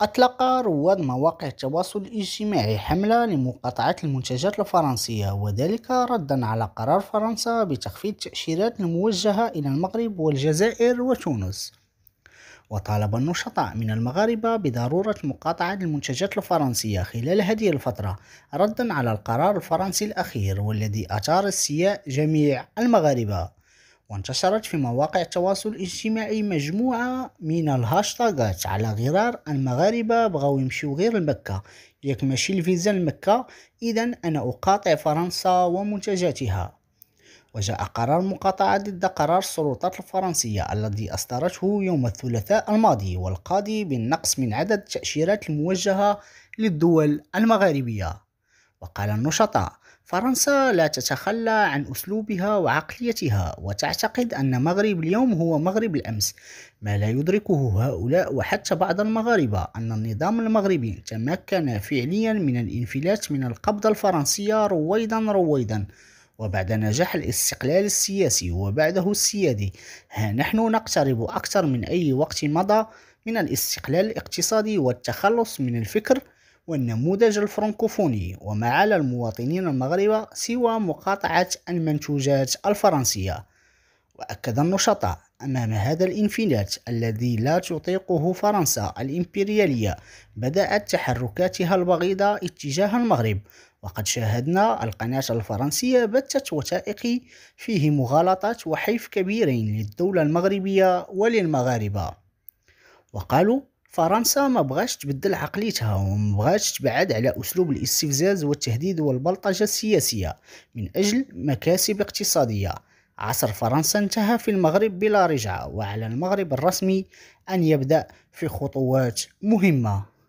أطلق رواد مواقع التواصل الاجتماعي حملة لمقاطعة المنتجات الفرنسية وذلك ردا على قرار فرنسا بتخفيض التأشيرات الموجهة إلى المغرب والجزائر وتونس وطالب النشطاء من المغاربة بضرورة مقاطعة المنتجات الفرنسية خلال هذه الفترة ردا على القرار الفرنسي الأخير والذي أثار استياء جميع المغاربة وانتشرت في مواقع التواصل الاجتماعي مجموعة من الهاشتاغات على غرار المغاربة بغاو يمشيو غير لمكة ياك ماشي الفيزا لمكة إذا أنا أقاطع فرنسا ومنتجاتها وجاء قرار مقاطعة ضد قرار السلطات الفرنسية الذي أصدرته يوم الثلاثاء الماضي والقاضي بالنقص من عدد التأشيرات الموجهة للدول المغاربية وقال النشطاء فرنسا لا تتخلى عن أسلوبها وعقليتها وتعتقد أن مغرب اليوم هو مغرب الأمس ما لا يدركه هؤلاء وحتى بعض المغاربة أن النظام المغربي تمكن فعليا من الانفلات من القبضة الفرنسية رويدا رويدا وبعد نجاح الاستقلال السياسي وبعده السيادي ها نحن نقترب أكثر من أي وقت مضى من الاستقلال الاقتصادي والتخلص من الفكر والنموذج الفرنكوفوني وما على المواطنين المغاربة سوى مقاطعة المنتوجات الفرنسية وأكد النشطاء أمام هذا الانفلات الذي لا تطيقه فرنسا الإمبريالية بدأت تحركاتها البغيضة اتجاه المغرب وقد شاهدنا القناة الفرنسية بثت وثائقي فيه مغالطات وحيف كبيرين للدولة المغربية وللمغاربة وقالوا فرنسا ما بغاش تبدل عقليتها وما بغاش تبعد على أسلوب الاستفزاز والتهديد والبلطجة السياسية من أجل مكاسب اقتصادية عصر فرنسا انتهى في المغرب بلا رجعة وعلى المغرب الرسمي أن يبدأ في خطوات مهمة